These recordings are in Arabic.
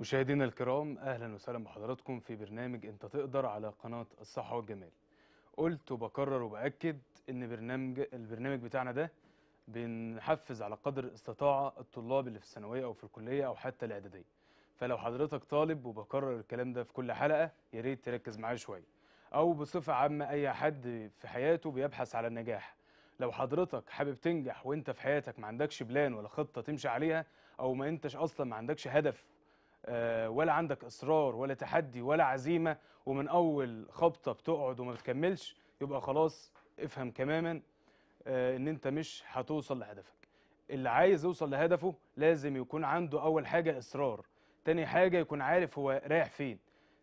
مشاهدينا الكرام اهلا وسهلا بحضراتكم في برنامج انت تقدر على قناه الصحه والجمال قلت وبكرر وباكد ان برنامج البرنامج بتاعنا ده بنحفز على قدر الاستطاعه الطلاب اللي في الثانويه او في الكليه او حتى الاعداديه فلو حضرتك طالب وبكرر الكلام ده في كل حلقه يا ريت تركز معايا شويه او بصفه عامه اي حد في حياته بيبحث على النجاح لو حضرتك حابب تنجح وانت في حياتك ما عندكش بلان ولا خطه تمشي عليها او ما انتش اصلا ما عندكش هدف آه، ولا عندك اصرار ولا تحدي ولا عزيمه ومن اول خبطه بتقعد وما بتكملش يبقى خلاص افهم تماما آه، ان انت مش هتوصل لهدفك اللي عايز يوصل لهدفه لازم يكون عنده اول حاجه اصرار تاني حاجه يكون عارف هو رايح فين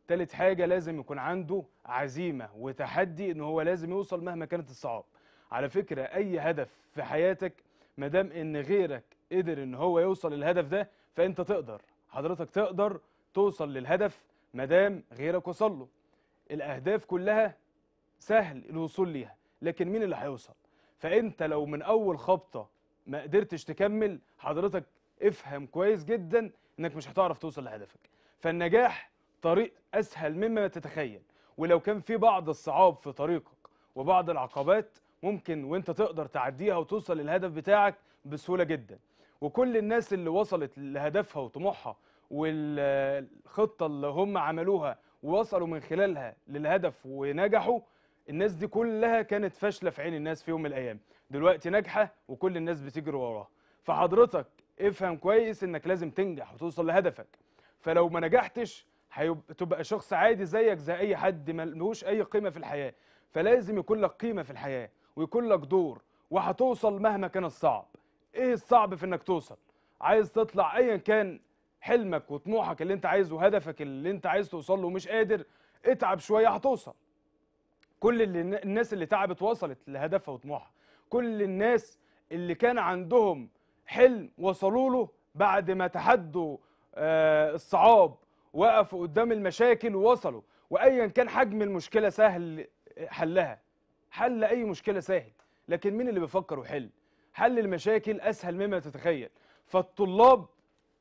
تالت حاجه لازم يكون عنده عزيمه وتحدي ان هو لازم يوصل مهما كانت الصعاب على فكره اي هدف في حياتك ما دام ان غيرك قدر ان هو يوصل للهدف ده فانت تقدر حضرتك تقدر توصل للهدف ما دام غيرك وصل له الاهداف كلها سهل الوصول ليها لكن مين اللي هيوصل فانت لو من اول خبطه ما قدرتش تكمل حضرتك افهم كويس جدا انك مش هتعرف توصل لهدفك فالنجاح طريق اسهل مما تتخيل ولو كان في بعض الصعاب في طريقك وبعض العقبات ممكن وانت تقدر تعديها وتوصل للهدف بتاعك بسهوله جدا وكل الناس اللي وصلت لهدفها وطموحها والخطه اللي هم عملوها ووصلوا من خلالها للهدف ونجحوا الناس دي كلها كانت فاشله في عين الناس في يوم من الايام دلوقتي ناجحه وكل الناس بتجري وراها فحضرتك افهم كويس انك لازم تنجح وتوصل لهدفك فلو ما نجحتش هتبقى شخص عادي زيك زي اي حد ملوش اي قيمه في الحياه فلازم يكون لك قيمه في الحياه ويكون لك دور وهتوصل مهما كان الصعب ايه الصعب في انك توصل عايز تطلع ايا كان حلمك وطموحك اللي انت عايزه وهدفك اللي انت عايز توصل له ومش قادر اتعب شويه هتوصل كل اللي الناس اللي تعبت وصلت لهدفها وطموحها كل الناس اللي كان عندهم حلم وصلوا له بعد ما تحدوا آه الصعاب وقفوا قدام المشاكل ووصلوا وايا كان حجم المشكله سهل حلها حل اي مشكله سهل لكن مين اللي بيفكر وحل حل المشاكل اسهل مما تتخيل فالطلاب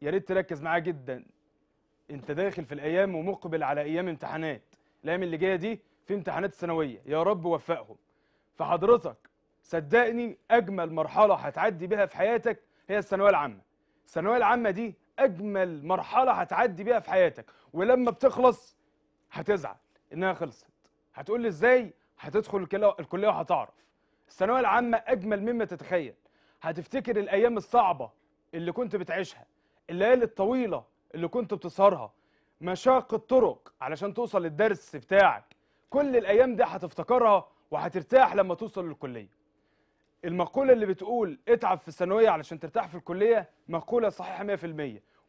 يا ريت تركز معاه جدا انت داخل في الايام ومقبل على ايام امتحانات الايام اللي جايه دي في امتحانات الثانويه يا رب وفقهم فحضرتك صدقني اجمل مرحله هتعدي بيها في حياتك هي الثانويه العامه الثانويه العامه دي اجمل مرحله هتعدي بيها في حياتك ولما بتخلص هتزعل انها خلصت هتقول لي ازاي هتدخل الكليه وهتعرف الثانويه العامه اجمل مما تتخيل هتفتكر الايام الصعبه اللي كنت بتعيشها الليالي الطويله اللي كنت بتسهرها مشاق الطرق علشان توصل للدرس بتاعك كل الايام دي هتفتكرها وهترتاح لما توصل للكليه المقوله اللي بتقول اتعب في الثانويه علشان ترتاح في الكليه مقوله صحيحه 100%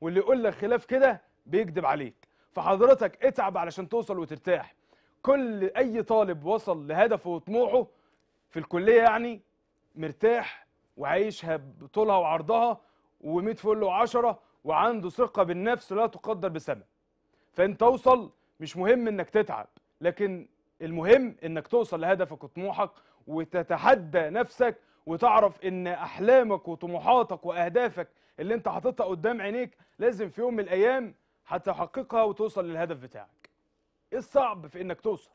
واللي يقول لك خلاف كده بيكذب عليك فحضرتك اتعب علشان توصل وترتاح كل اي طالب وصل لهدفه وطموحه في الكليه يعني مرتاح وعايشها بطولها وعرضها وميت فل وعشرة وعنده ثقه بالنفس لا تقدر بسبب فان توصل مش مهم انك تتعب لكن المهم انك توصل لهدفك وطموحك وتتحدى نفسك وتعرف ان احلامك وطموحاتك واهدافك اللي انت حاططها قدام عينيك لازم في يوم من الايام هتحققها وتوصل للهدف بتاعك ايه الصعب في انك توصل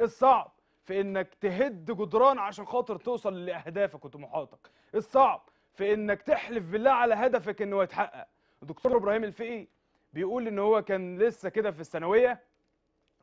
ايه الصعب في انك تهد جدران عشان خاطر توصل لاهدافك وطموحاتك ايه الصعب في انك تحلف بالله على هدفك انه يتحقق الدكتور ابراهيم الفقي بيقول ان هو كان لسه كده في الثانويه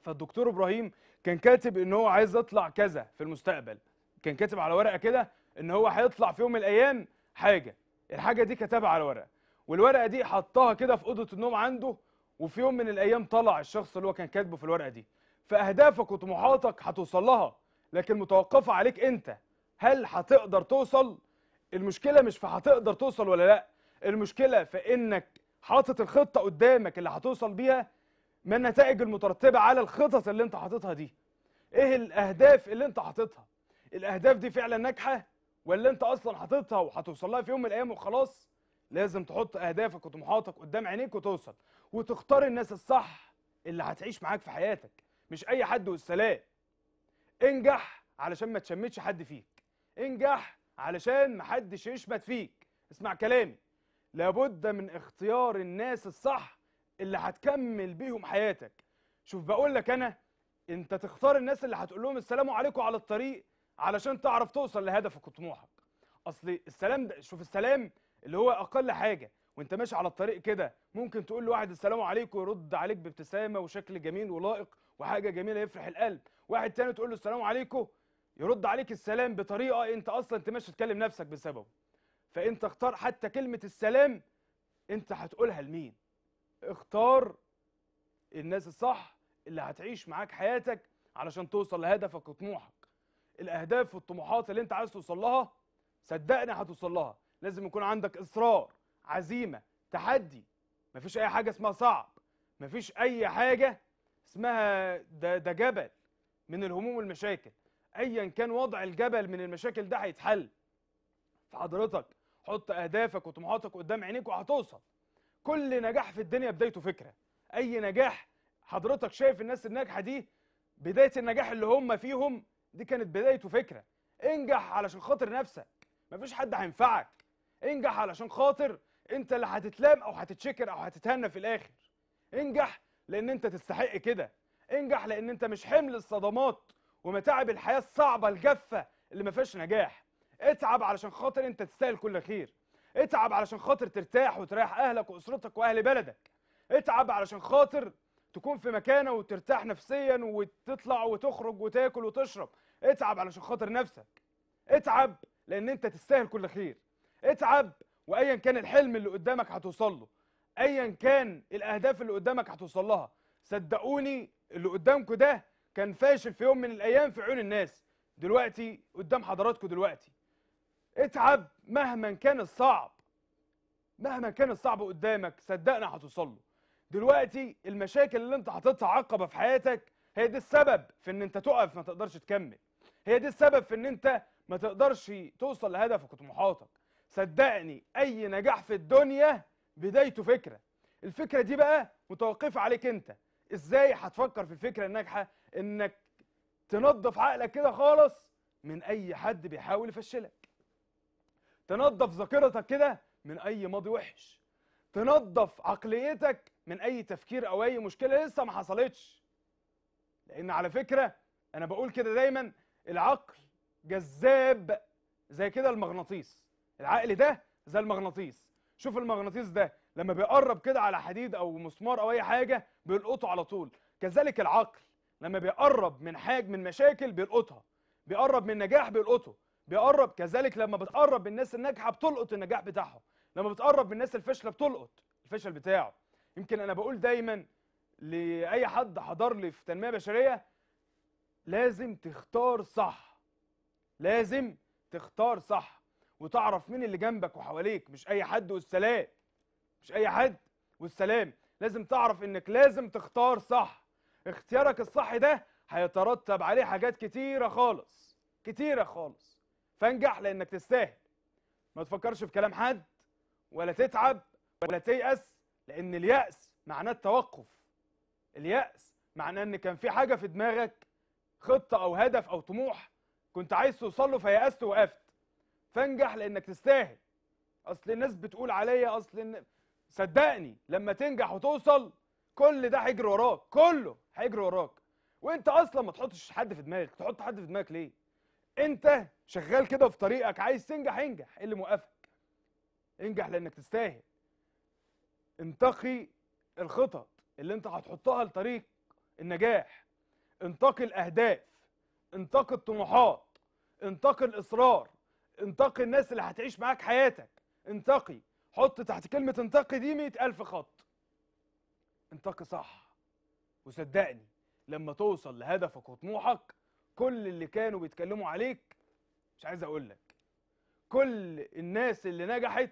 فالدكتور ابراهيم كان كاتب ان هو عايز يطلع كذا في المستقبل كان كاتب على ورقه كده ان هو هيطلع في يوم من الايام حاجه الحاجه دي كتبها على ورقه والورقه دي حطها كده في اوضه النوم عنده وفي يوم من الايام طلع الشخص اللي هو كان كاتبه في الورقه دي فاهدافك وطموحاتك هتوصل لها لكن متوقفه عليك انت هل هتقدر توصل المشكله مش في هتقدر توصل ولا لا المشكله في انك حاطط الخطه قدامك اللي هتوصل بيها ما النتائج المترتبه على الخطط اللي انت حاططها دي ايه الاهداف اللي انت حاططها الاهداف دي فعلا ناجحه ولا انت اصلا حاططها وهتوصل لها في يوم من الايام وخلاص لازم تحط اهدافك وطموحاتك قدام عينيك وتوصل وتختار الناس الصح اللي هتعيش معاك في حياتك مش اي حد والسلام انجح علشان ما تشمتش حد فيك انجح علشان محدش يشمت فيك اسمع كلامي لابد من اختيار الناس الصح اللي هتكمل بيهم حياتك شوف بقول لك انا انت تختار الناس اللي هتقول لهم السلام عليكم على الطريق علشان تعرف توصل لهدفك وطموحك اصل السلام ده شوف السلام اللي هو اقل حاجه وانت ماشي على الطريق كده ممكن تقول لواحد السلام عليكم يرد عليك بابتسامه وشكل جميل ولائق وحاجه جميله يفرح القلب واحد تاني تقول له السلام عليكم يرد عليك السلام بطريقه انت اصلا انت ماشي تكلم نفسك بسببه فانت اختار حتى كلمه السلام انت هتقولها لمين اختار الناس الصح اللي هتعيش معاك حياتك علشان توصل لهدفك وطموحك الاهداف والطموحات اللي انت عايز توصل لها صدقني هتوصل لها لازم يكون عندك اصرار عزيمه تحدي مفيش اي حاجه اسمها صعب مفيش اي حاجه اسمها ده, ده جبل من الهموم والمشاكل ايا كان وضع الجبل من المشاكل ده هيتحل فحضرتك حط اهدافك وطموحاتك قدام عينيك وهتوصل كل نجاح في الدنيا بدايته فكره اي نجاح حضرتك شايف الناس الناجحه دي بدايه النجاح اللي هم فيهم دي كانت بدايته فكره انجح علشان خاطر نفسك مفيش حد هينفعك انجح علشان خاطر انت اللي هتتلام او هتتشكر او هتتهنى في الاخر انجح لان انت تستحق كده انجح لان انت مش حمل الصدمات ومتاعب الحياه الصعبه الجافه اللي ما فيهاش نجاح اتعب علشان خاطر انت تستاهل كل خير اتعب علشان خاطر ترتاح وتريح اهلك واسرتك واهل بلدك اتعب علشان خاطر تكون في مكانه وترتاح نفسيا وتطلع وتخرج وتاكل وتشرب اتعب علشان خاطر نفسك اتعب لان انت تستاهل كل خير اتعب وايا كان الحلم اللي قدامك هتوصل له ايا كان الاهداف اللي قدامك هتوصل لها صدقوني اللي قدامكم ده كان فاشل في يوم من الايام في عيون الناس دلوقتي قدام حضراتكم دلوقتي اتعب مهما كان الصعب مهما كان الصعب قدامك صدقنا هتوصل له دلوقتي المشاكل اللي انت حاططها عقبه في حياتك هي دي السبب في ان انت تقف ما تقدرش تكمل هي دي السبب في ان انت ما تقدرش توصل لهدفك وطموحاتك صدقني اي نجاح في الدنيا بدايته فكره الفكره دي بقى متوقفه عليك انت ازاي هتفكر في الفكره الناجحه انك تنظف عقلك كده خالص من اي حد بيحاول يفشلك تنظف ذاكرتك كده من اي ماضي وحش تنظف عقليتك من اي تفكير او اي مشكله لسه ما حصلتش لان على فكره انا بقول كده دايما العقل جذاب زي كده المغناطيس العقل ده زي المغناطيس شوف المغناطيس ده لما بيقرب كده على حديد او مسمار او اي حاجه بيلقطه على طول كذلك العقل لما بيقرب من حاجه من مشاكل بيلقطها بيقرب من نجاح بيلقطه بيقرب كذلك لما بتقرب من الناس الناجحه بتلقط النجاح بتاعهم لما بتقرب من الناس الفاشله بتلقط الفشل بتاعه يمكن انا بقول دايما لاي حد حضر لي في تنميه بشريه لازم تختار صح لازم تختار صح وتعرف مين اللي جنبك وحواليك مش اي حد والسلام مش اي حد والسلام لازم تعرف انك لازم تختار صح اختيارك الصح ده هيترتب عليه حاجات كتيره خالص كتيره خالص فانجح لانك تستاهل ما تفكرش في كلام حد ولا تتعب ولا تيأس لان اليأس معناه التوقف اليأس معناه ان كان في حاجة في دماغك خطة او هدف او طموح كنت عايز توصل له فيأست وقفت فانجح لانك تستاهل اصل الناس بتقول عليا اصل إن... صدقني لما تنجح وتوصل كل ده هيجري وراك كله هيجري وراك وانت اصلا ما تحطش حد في دماغك تحط حد في دماغك ليه انت شغال كده في طريقك عايز تنجح انجح ايه اللي موقفك انجح لانك تستاهل انتقي الخطط اللي انت هتحطها لطريق النجاح انتقي الاهداف انتقي الطموحات انتقي الاصرار انتقي الناس اللي هتعيش معاك حياتك انتقي حط تحت كلمه انتقي دي 100000 خط انتقي صح وصدقني لما توصل لهدفك وطموحك كل اللي كانوا بيتكلموا عليك مش عايز اقول لك كل الناس اللي نجحت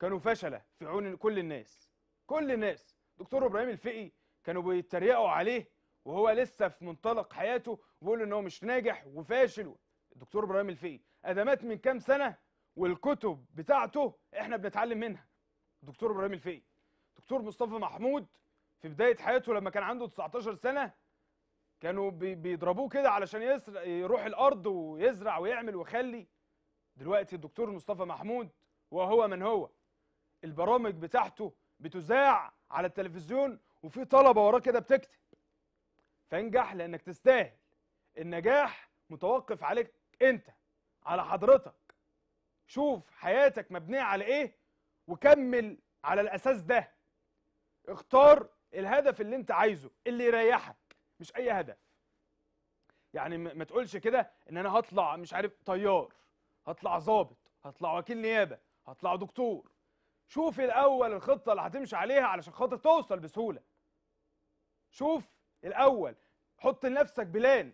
كانوا فشله في عون كل الناس كل الناس دكتور ابراهيم الفقي كانوا بيتريقوا عليه وهو لسه في منطلق حياته وبيقولوا ان هو مش ناجح وفاشل دكتور ابراهيم الفقي ادمات من كام سنه والكتب بتاعته احنا بنتعلم منها دكتور ابراهيم الفقي دكتور مصطفى محمود في بدايه حياته لما كان عنده 19 سنه كانوا بيضربوه كده علشان يروح الارض ويزرع ويعمل ويخلي دلوقتي الدكتور مصطفى محمود وهو من هو البرامج بتاعته بتذاع على التلفزيون وفي طلبه وراه كده بتكتب فانجح لانك تستاهل النجاح متوقف عليك انت على حضرتك شوف حياتك مبنيه على ايه وكمل على الاساس ده اختار الهدف اللي انت عايزه اللي يريحك مش اي هدف يعني ما تقولش كده ان انا هطلع مش عارف طيار هطلع ظابط هطلع وكيل نيابه هطلع دكتور شوف الاول الخطه اللي هتمشي عليها علشان خاطر توصل بسهوله شوف الاول حط لنفسك بلان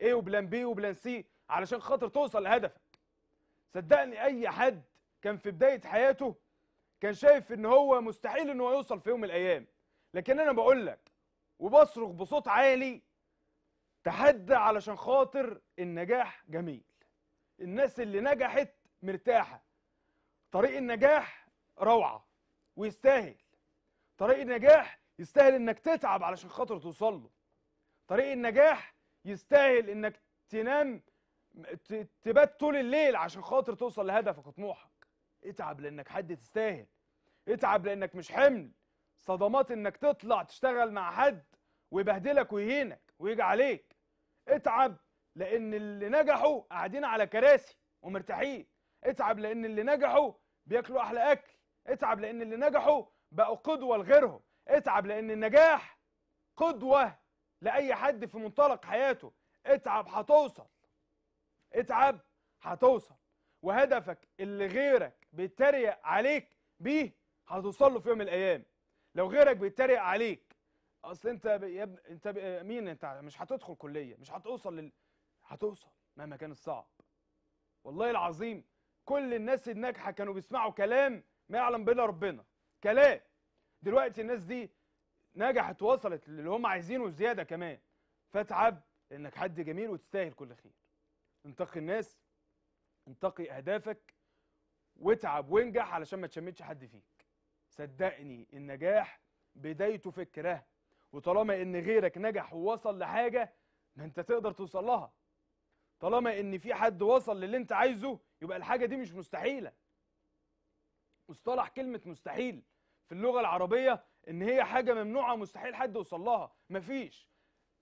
ايه وبلان بي وبلان سي علشان خاطر توصل لهدفك صدقني اي حد كان في بدايه حياته كان شايف ان هو مستحيل ان هو يوصل في يوم من الايام لكن انا بقول لك وبصرخ بصوت عالي تحدى علشان خاطر النجاح جميل الناس اللي نجحت مرتاحه طريق النجاح روعه ويستاهل طريق النجاح يستاهل انك تتعب علشان خاطر توصل له طريق النجاح يستاهل انك تنام تبات طول الليل عشان خاطر توصل لهدفك وطموحك اتعب لانك حد تستاهل اتعب لانك مش حمل صدمات انك تطلع تشتغل مع حد ويبهدلك ويهينك ويجي عليك اتعب لان اللي نجحوا قاعدين على كراسي ومرتاحين اتعب لان اللي نجحوا بياكلوا احلى اكل اتعب لان اللي نجحوا بقوا قدوه لغيرهم اتعب لان النجاح قدوه لاي حد في منطلق حياته اتعب هتوصل اتعب هتوصل وهدفك اللي غيرك بيتريق عليك بيه هتوصل له في يوم من الايام لو غيرك بيتريق عليك اصل انت ب... يا ابن انت ب... مين انت مش هتدخل كليه مش هتوصل لل هتوصل مهما كان الصعب والله العظيم كل الناس الناجحه كانوا بيسمعوا كلام ما يعلم به ربنا كلام دلوقتي الناس دي نجحت وصلت للي هم عايزينه زياده كمان فاتعب لانك حد جميل وتستاهل كل خير انتقي الناس انتقي اهدافك واتعب وانجح علشان ما تشمتش حد فيك صدقني النجاح بدايته فكره وطالما ان غيرك نجح ووصل لحاجه ما انت تقدر توصل لها طالما ان في حد وصل للي انت عايزه يبقى الحاجه دي مش مستحيله مصطلح كلمه مستحيل في اللغه العربيه ان هي حاجه ممنوعه مستحيل حد يوصل لها مفيش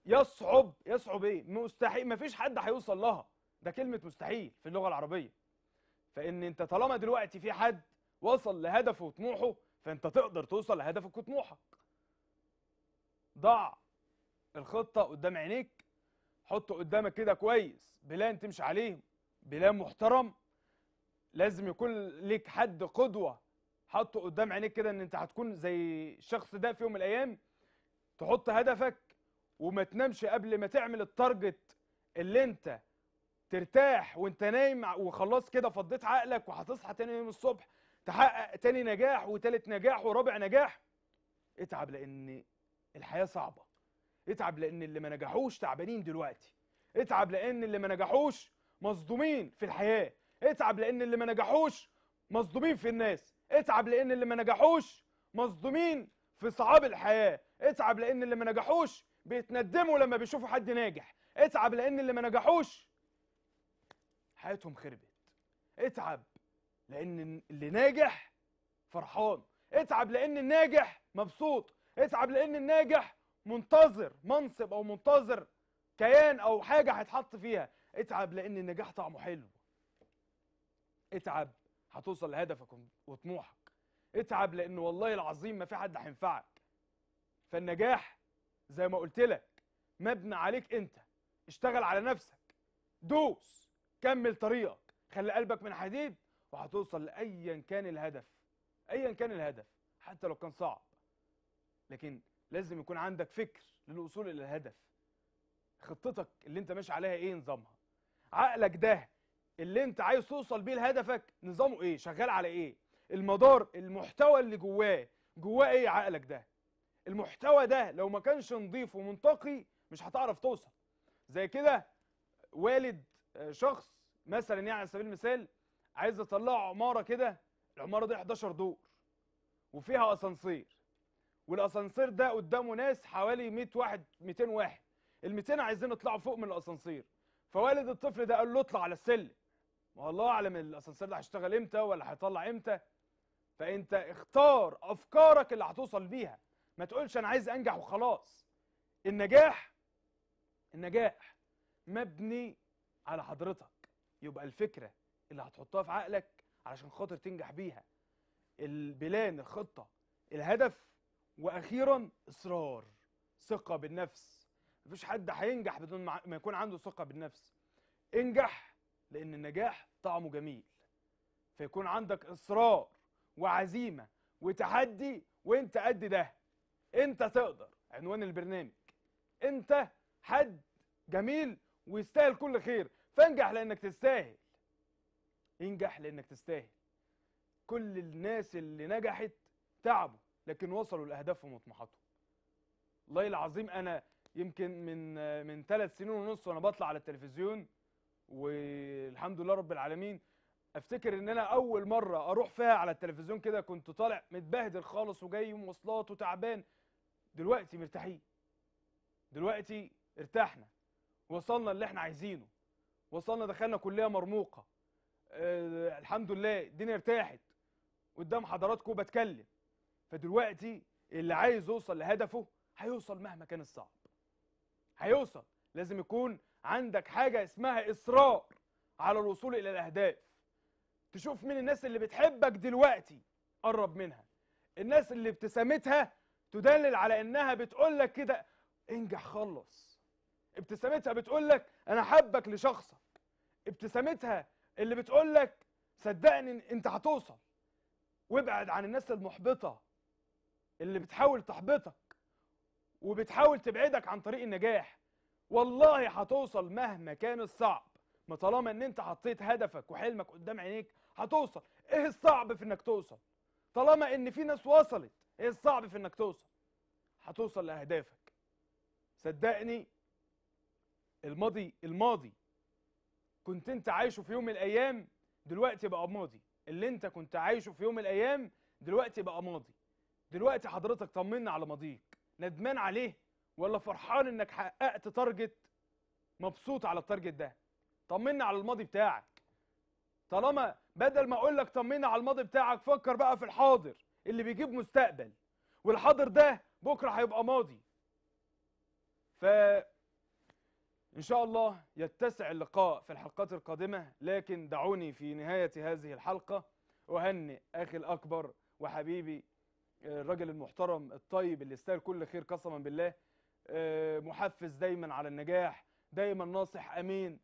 يصعب يصعب ايه مستحيل مفيش حد هيوصل لها ده كلمه مستحيل في اللغه العربيه فان انت طالما دلوقتي في حد وصل لهدفه وطموحه فانت تقدر توصل لهدفك وطموحك ضع الخطه قدام عينيك حط قدامك كده كويس بلان تمشي عليه بلان محترم لازم يكون ليك حد قدوه حطه قدام عينيك كده ان انت هتكون زي الشخص ده في يوم من الايام تحط هدفك وما تنامش قبل ما تعمل التارجت اللي انت ترتاح وانت نايم وخلاص كده فضيت عقلك وهتصحى تاني يوم الصبح تحقق تاني نجاح وتالت نجاح ورابع نجاح اتعب لان الحياه صعبه اتعب لان اللي ما نجحوش تعبانين دلوقتي اتعب لان اللي ما نجحوش مصدومين في الحياه اتعب لان اللي ما نجحوش مصدومين في الناس اتعب لان اللي ما نجحوش مصدومين في صعاب الحياه اتعب لان اللي ما نجحوش بيتندموا لما بيشوفوا حد ناجح اتعب لان اللي ما نجحوش حياتهم خربت اتعب لان اللي ناجح فرحان اتعب لان الناجح مبسوط اتعب لان الناجح منتظر منصب او منتظر كيان او حاجه هيتحط فيها اتعب لان النجاح طعمه حلو اتعب هتوصل لهدفك وطموحك اتعب لان والله العظيم ما في حد هينفعك فالنجاح زي ما قلت لك مبنى عليك انت اشتغل على نفسك دوس كمل طريقك خلي قلبك من حديد وهتوصل لايا كان الهدف ايا كان الهدف حتى لو كان صعب لكن لازم يكون عندك فكر للوصول الى الهدف خطتك اللي انت ماشي عليها ايه نظامها عقلك ده اللي انت عايز توصل بيه لهدفك نظامه ايه شغال على ايه المدار المحتوى اللي جواه جواه ايه عقلك ده المحتوى ده لو ما كانش نظيف ومنتقي مش هتعرف توصل زي كده والد آه، شخص مثلا يعني على سبيل المثال عايز يطلع عماره كده العماره دي 11 دور وفيها اسانسير والاسانسير ده قدامه ناس حوالي 100 واحد 200 واحد ال 200 عايزين يطلعوا فوق من الاسانسير فوالد الطفل ده قال له اطلع على السلم ما الله اعلم الاسانسير ده هيشتغل امتى ولا هيطلع امتى فانت اختار افكارك اللي هتوصل بيها ما تقولش انا عايز انجح وخلاص النجاح النجاح مبني على حضرتك يبقى الفكره اللي هتحطها في عقلك علشان خاطر تنجح بيها البلان الخطه الهدف واخيرا اصرار ثقه بالنفس مفيش حد هينجح بدون ما يكون عنده ثقه بالنفس انجح لان النجاح طعمه جميل فيكون عندك اصرار وعزيمه وتحدي وانت قد ده انت تقدر عنوان البرنامج انت حد جميل ويستاهل كل خير فانجح لانك تستاهل انجح لانك تستاهل كل الناس اللي نجحت تعبوا لكن وصلوا لاهدافهم وطموحاتهم والله العظيم انا يمكن من من ثلاث سنين ونص وانا بطلع على التلفزيون والحمد لله رب العالمين افتكر ان انا اول مره اروح فيها على التلفزيون كده كنت طالع متبهدل خالص وجاي مواصلات وتعبان دلوقتي مرتاحين دلوقتي ارتاحنا وصلنا اللي احنا عايزينه وصلنا دخلنا كليه مرموقه أه الحمد لله الدنيا ارتاحت قدام حضراتكم بتكلم فدلوقتي اللي عايز يوصل لهدفه هيوصل مهما كان الصعب هيوصل لازم يكون عندك حاجة اسمها إصرار على الوصول إلى الأهداف تشوف مين الناس اللي بتحبك دلوقتي قرب منها الناس اللي ابتسامتها تدلل على إنها بتقول لك كده انجح خلص ابتسامتها بتقول لك أنا حبك لشخصك ابتسامتها اللي بتقول لك صدقني أنت هتوصل وابعد عن الناس المحبطة اللي بتحاول تحبطك وبتحاول تبعدك عن طريق النجاح والله هتوصل مهما كان الصعب ما طالما ان انت حطيت هدفك وحلمك قدام عينيك هتوصل ايه الصعب في انك توصل طالما ان في ناس وصلت ايه الصعب في انك توصل هتوصل لاهدافك صدقني الماضي الماضي كنت انت عايشه في يوم من الايام دلوقتي بقى ماضي اللي انت كنت عايشه في يوم من الايام دلوقتي بقى ماضي دلوقتي حضرتك طمنا على ماضيك ندمان عليه ولا فرحان انك حققت تارجت مبسوط على التارجت ده طمنا على الماضي بتاعك طالما بدل ما اقول لك طمنا على الماضي بتاعك فكر بقى في الحاضر اللي بيجيب مستقبل والحاضر ده بكره هيبقى ماضي ف ان شاء الله يتسع اللقاء في الحلقات القادمه لكن دعوني في نهايه هذه الحلقه اهنئ اخي الاكبر وحبيبي الراجل المحترم الطيب اللي يستاهل كل خير قسما بالله آه، محفز دايما على النجاح دايما ناصح امين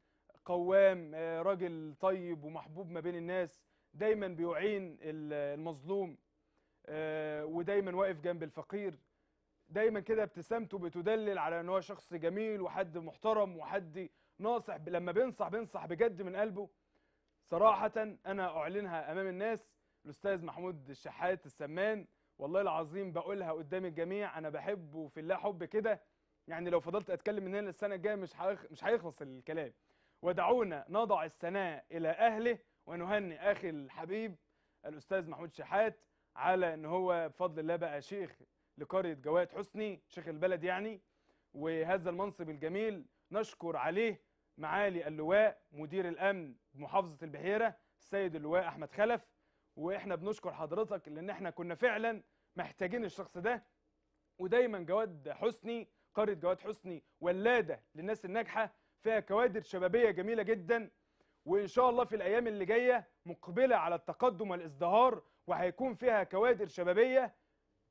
قوام آه، راجل طيب ومحبوب ما بين الناس دايما بيعين المظلوم آه، ودايما واقف جنب الفقير دايما كده ابتسامته بتدلل على ان هو شخص جميل وحد محترم وحد ناصح لما بينصح بينصح بجد من قلبه صراحه انا اعلنها امام الناس الاستاذ محمود الشحات السمان والله العظيم بقولها قدام الجميع انا بحبه في الله حب كده يعني لو فضلت اتكلم من هنا للسنه الجايه مش حيخ... مش هيخلص الكلام ودعونا نضع الثناء الى اهله ونهني اخي الحبيب الاستاذ محمود شحات على ان هو بفضل الله بقى شيخ لقريه جواد حسني شيخ البلد يعني وهذا المنصب الجميل نشكر عليه معالي اللواء مدير الامن بمحافظه البحيره السيد اللواء احمد خلف واحنا بنشكر حضرتك لان احنا كنا فعلا محتاجين الشخص ده ودايما جواد حسني قاره جواد حسني ولاده للناس الناجحه فيها كوادر شبابيه جميله جدا وان شاء الله في الايام اللي جايه مقبله على التقدم والازدهار وهيكون فيها كوادر شبابيه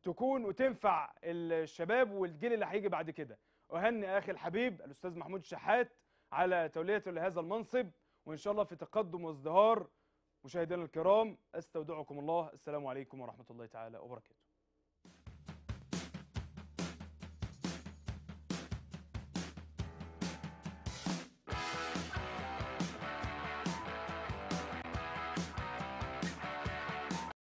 تكون وتنفع الشباب والجيل اللي هيجي بعد كده اهني اخي الحبيب الاستاذ محمود شحات على توليته لهذا المنصب وان شاء الله في تقدم وازدهار مشاهدينا الكرام استودعكم الله السلام عليكم ورحمه الله تعالى وبركاته